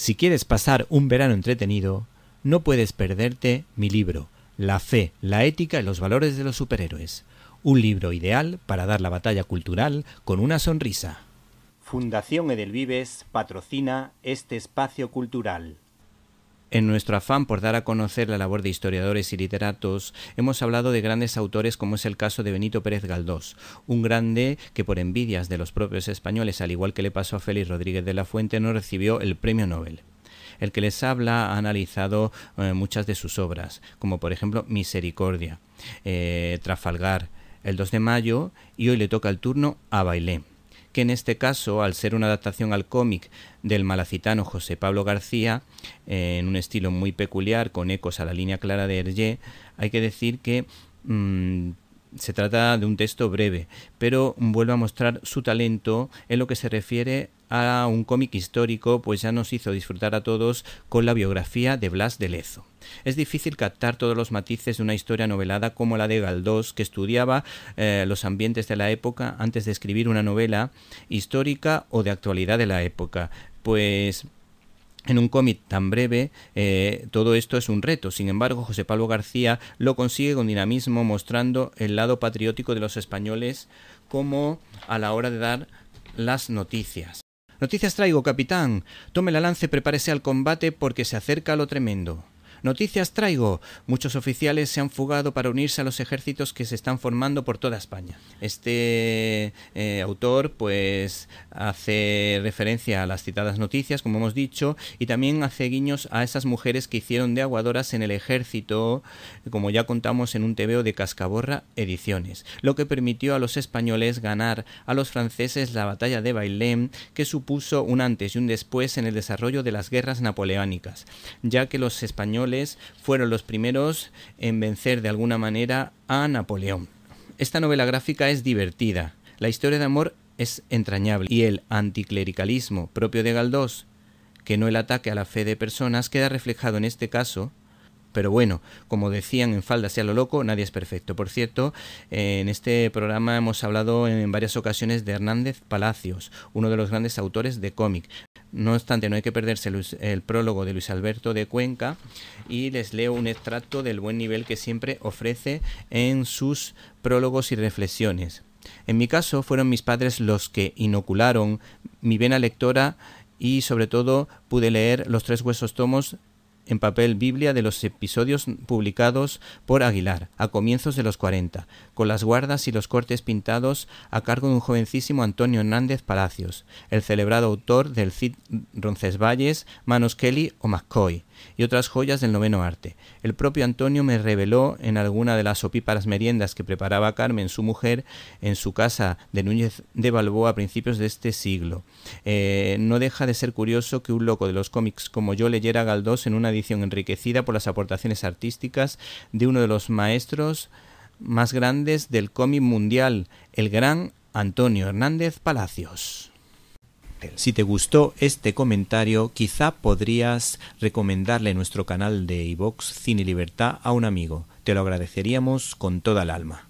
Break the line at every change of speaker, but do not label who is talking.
Si quieres pasar un verano entretenido, no puedes perderte mi libro, La fe, la ética y los valores de los superhéroes. Un libro ideal para dar la batalla cultural con una sonrisa. Fundación Edelvives patrocina este espacio cultural. En nuestro afán por dar a conocer la labor de historiadores y literatos, hemos hablado de grandes autores como es el caso de Benito Pérez Galdós, un grande que por envidias de los propios españoles, al igual que le pasó a Félix Rodríguez de la Fuente, no recibió el premio Nobel. El que les habla ha analizado eh, muchas de sus obras, como por ejemplo Misericordia, eh, Trafalgar, el 2 de mayo y hoy le toca el turno a Bailén que en este caso, al ser una adaptación al cómic del malacitano José Pablo García, eh, en un estilo muy peculiar, con ecos a la línea clara de Hergé, hay que decir que mm, se trata de un texto breve, pero vuelve a mostrar su talento en lo que se refiere a un cómic histórico, pues ya nos hizo disfrutar a todos con la biografía de Blas de Lezo. Es difícil captar todos los matices de una historia novelada como la de Galdós, que estudiaba eh, los ambientes de la época antes de escribir una novela histórica o de actualidad de la época. Pues en un cómic tan breve, eh, todo esto es un reto. Sin embargo, José Pablo García lo consigue con dinamismo, mostrando el lado patriótico de los españoles como a la hora de dar las noticias. Noticias traigo, capitán. Tome la lance, prepárese al combate porque se acerca lo tremendo. Noticias traigo. Muchos oficiales se han fugado para unirse a los ejércitos que se están formando por toda España. Este eh, autor pues hace referencia a las citadas noticias, como hemos dicho, y también hace guiños a esas mujeres que hicieron de aguadoras en el ejército, como ya contamos en un tebeo de Cascaborra Ediciones, lo que permitió a los españoles ganar a los franceses la batalla de Bailén, que supuso un antes y un después en el desarrollo de las guerras napoleónicas, ya que los españoles fueron los primeros en vencer de alguna manera a Napoleón. Esta novela gráfica es divertida, la historia de amor es entrañable y el anticlericalismo propio de Galdós, que no el ataque a la fe de personas, queda reflejado en este caso pero bueno, como decían en Falda sea lo loco, nadie es perfecto. Por cierto, en este programa hemos hablado en varias ocasiones de Hernández Palacios, uno de los grandes autores de cómic. No obstante, no hay que perderse el prólogo de Luis Alberto de Cuenca y les leo un extracto del buen nivel que siempre ofrece en sus prólogos y reflexiones. En mi caso fueron mis padres los que inocularon mi vena lectora y sobre todo pude leer los tres huesos tomos en papel Biblia de los episodios publicados por Aguilar a comienzos de los 40, con las guardas y los cortes pintados a cargo de un jovencísimo Antonio Hernández Palacios, el celebrado autor del Cid Roncesvalles, Manos Kelly o McCoy, y otras joyas del noveno arte. El propio Antonio me reveló en alguna de las opíparas meriendas que preparaba Carmen, su mujer, en su casa de Núñez de Balboa a principios de este siglo. Eh, no deja de ser curioso que un loco de los cómics como yo leyera Galdós en una edición enriquecida por las aportaciones artísticas de uno de los maestros más grandes del cómic mundial, el gran Antonio Hernández Palacios. Si te gustó este comentario, quizá podrías recomendarle nuestro canal de iVox Cine Libertad a un amigo. Te lo agradeceríamos con toda el alma.